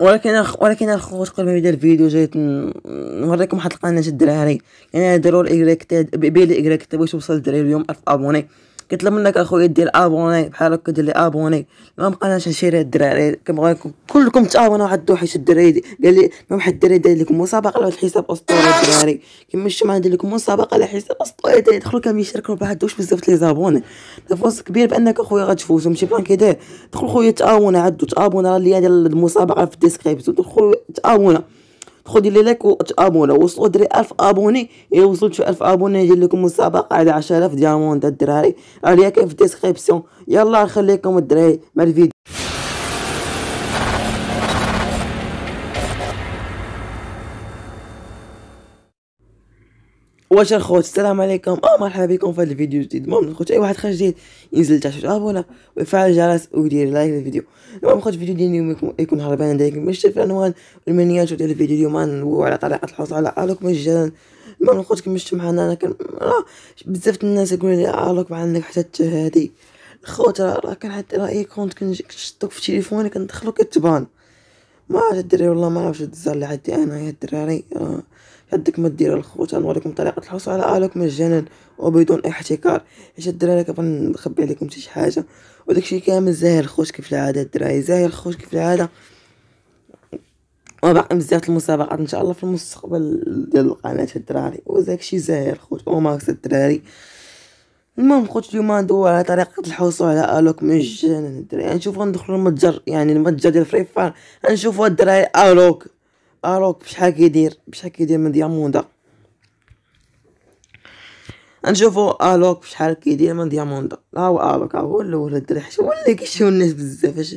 ولكن أخ... ولكن الخوت قبل ما يبدا الفيديو جيت نوريكم واحد القناه جد دراري يعني ضروري إيكغيك كتاب بيع الاجراء كتاب باش توصل دراري اليوم 1000 ابوني له منك اخويا دير ابوني بحال هكا دير لي ابوني ما بقاناش نشري الدراري كنبغيكم كلكم تابونوا واحد حيت الدراري قال لي ما واحد الدراري داير لكم مسابقه على الحساب اسطوري الدراري كما الجمعه ندير لكم مسابقه على حساب اسطوري دخلوا كامل يشاركوا بواحد دوش بزاف لي زابوني فرص كبير بانك اخويا غتفوز ماشي بلان كيدير دخلوا خويا تابونا عدوا تابونا راه اللي ديال المسابقه في الديسكريبسيون دخلوا تابونا خذي لي لايك وتابونا وصلوا دري 1000 ابوني اي وصلتوا 1000 ابوني يجي لكم مسابقه على 10000 ديامون تاع الدراري عليا كيف في الديسكريبسيون يلا نخليكم الدراري مع الفيديو واش الخوت السلام عليكم او مرحبا بكم في هذا الفيديو جديد المهم الخوت اي واحد خرج جديد ينزل تحت ابونا ويفعل الجرس ويدير لايك للفيديو المهم خوت الفيديو ديال اليوم يكون هربان عن ذلك باش تعرف العنوان والمنيات ديال الفيديو اليوم غندويو على طريقه الحصول على الوك مجانا المهم خوت كما شفتوا معنا انا كان بزاف الناس يقولوا لي الوك عندك حتى التهادي الخوت راه كان حتى راه اي كونت كنشطوك في تليفوني كندخلو كتبان ما تدري والله ما نعرف شو الدزار اللي عندي أنا يا الدراري آه، يدك ما دير الخوت غنوريكم طريقة الحصول على ألوك مجانا وبدون أي احتكار اش الدراري كنبغي نخبي عليكم شي حاجة وداكشي كامل زاهي الخوت كيف العادة الدراري زاهي الخوت كيف العادة وباقي بزاف المسابقات ان شاء الله في المستقبل ديال القناه الدراري وداكشي زاهي الخوت وماكس الدراري المهم قلت اليوم ندور على طريقة الحصول على الوك مجانا الدراري نشوفو ندخلو المتجر يعني المتجر ديال فري فاير نشوفو الدراري الوك الوك بشحال كيدير بشحال كيدير من دياموندا نشوفو الوك بشحال كيدير من دياموندا ها هو الوك ها هو الاول الدراري حيت هو اللي كيشوف الناس بزاف اش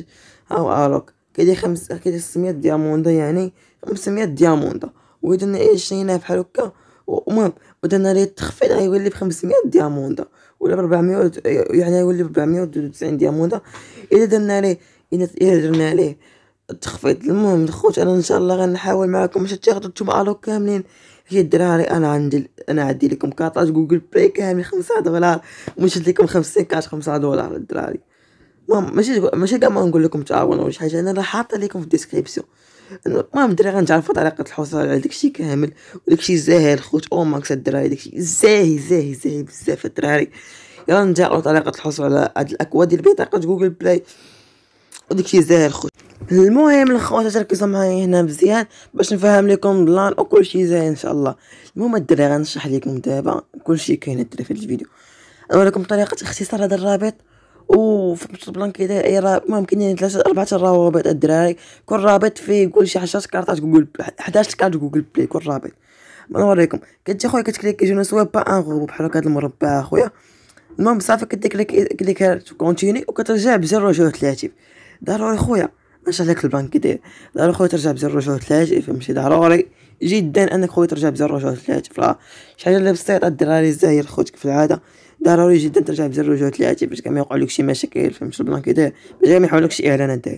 ها هو الوك كيدير خمس كيدير ستميات دياموندا يعني خمسميات دياموندا وإذا عشرينها بحال هكا ومهم ودنا ليه التخفيض غيولي ب 500 دياموندا ولا ب 400 يعني غيولي ب 490 دياموندا الا درنا ليه الا درنا ليه التخفيض المهم الخوت انا ان شاء الله غنحاول معكم باش تاخذوا نتوما الو كاملين هي الدراري انا عندي انا عندي لكم كاطاج جوجل بلاي كامل 5 دولار مش ونشد لكم 50 كاش 5 دولار الدراري المهم ماشي ماشي كاع ما نقول لكم تعاونوا شي حاجه انا راه حاطه لكم في الديسكريبسيون ما الدراري غنتعرفوا طريقه الحصول على داكشي كامل وداكشي زاهي الخوت او ماكس الدراري داكشي زاهي زاهي زاهي بزاف الدراري يلا نتاقوا طريقه الحصول على هاد الاكوا ديال بطاقه جوجل بلاي وداكشي زاهي الخوت المهم الخوات تركزوا معايا هنا مزيان باش نفهم لكم بلان شيء زاهي ان شاء الله المهم الدراري غنشرح لكم دابا كلشي كاين الدراري في الفيديو نوريكم طريقه اختصار هذا الرابط وفي بلانكي داير المهم كاينين ثلاثه اربعه الروابط الدراري كل رابط فيه كل شي 10 كارطات جوجل 11 كارت جوجل بلاي كل رابط نوريكم كتجي خويا كتكليكي نو سوا با ان غو بحال هكا المربع خويا المهم صافي كديك كليك إيه، كونتيني وكترجع بزر رجوع تلاتيف ضروري خويا اش عليك البنك داير ضروري خويا ترجع بزر رجوع تلاتيف فهمتي ضروري جدا انك خويا ترجع بزر رجوع تلاتيف راه شي حاجه اللي بسيطه الدراري الزاير خوتك في العاده ضروري جدا ترجع بزر رجوع ثلاثه باش يوقع لك شي مشاكل فهمت البلان داير باش ما شي اعلان انت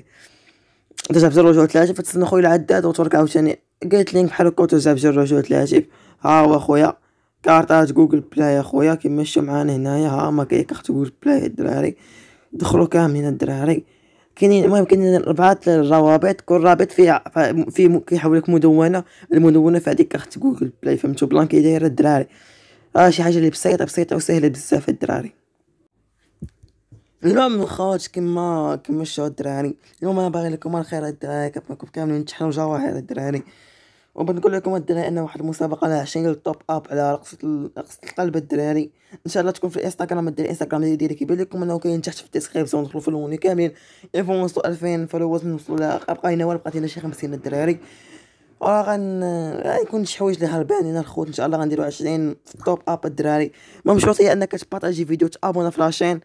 ترجع بزر رجوع ثلاثه فتسنى خويا العداد وترك عاوتاني قالت لينك بحال هكا وترجع بزر رجوع ثلاثه ها هو خويا كارطات جوجل بلاي اخويا كيما شفتو معانا هنايا ها ما كيكخت جوجل بلاي الدراري دخلوا كاملين الدراري كاينين المهم كاينين اربعه الروابط كل رابط فيه فيه كيحولك مدونه المدونه في هذيك كارت جوجل بلاي فهمتو بلان دايرة الدراري راه شي حاجه اللي بسيطه بسيطه وسهله بزاف الدراري اليوم الخوات كما كما شفتوا الدراري اليوم انا باغي لكم الخير الدراري كنبغيكم كاملين تشحنوا جواهر الدراري وبنقول لكم الدراري ان واحد المسابقه لها عشان التوب اب على رقصه رقصه القلب الدراري ان شاء الله تكون في الانستغرام ديال الانستغرام ديالي ديالي كيبان لكم انه كاين تحت في الديسكريبسيون دخلوا فولوني كاملين يفون 2000 فولوورز نوصلوا لها بقى لنا شي 50 الدراري راه غن غيكون آه، شي حوايج اللي هربان الخوت ان شاء الله غنديرو 20 في التوب اب الدراري المهم الشروط هي انك تبارطاجي فيديو تابونا في لاشين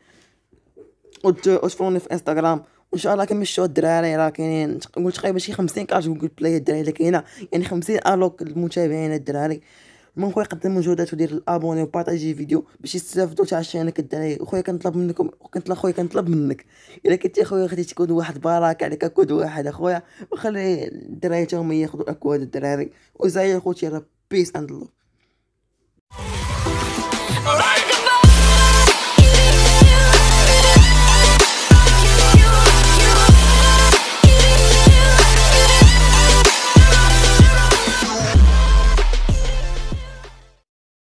وتفولوني في انستغرام وان شاء الله كنمشيو الدراري راه كاينين قلت تقريبا شي 50 كاج جوجل بلاي الدراري اللي كاينه يعني 50 الوك المتابعين الدراري المهم خويا قدم مجهوداتو ديال الابوني وبارطاجي الفيديو باش يستافدوا تاع الشيء انا خويا كنطلب منكم كنطلب خويا كنطلب منك الا كنتي خويا غادي تكون واحد بارك عليك كود واحد اخويا وخلي الدراري هما ياخذوا اكواد الدراري وزاي خوتي راه بيس اند لوف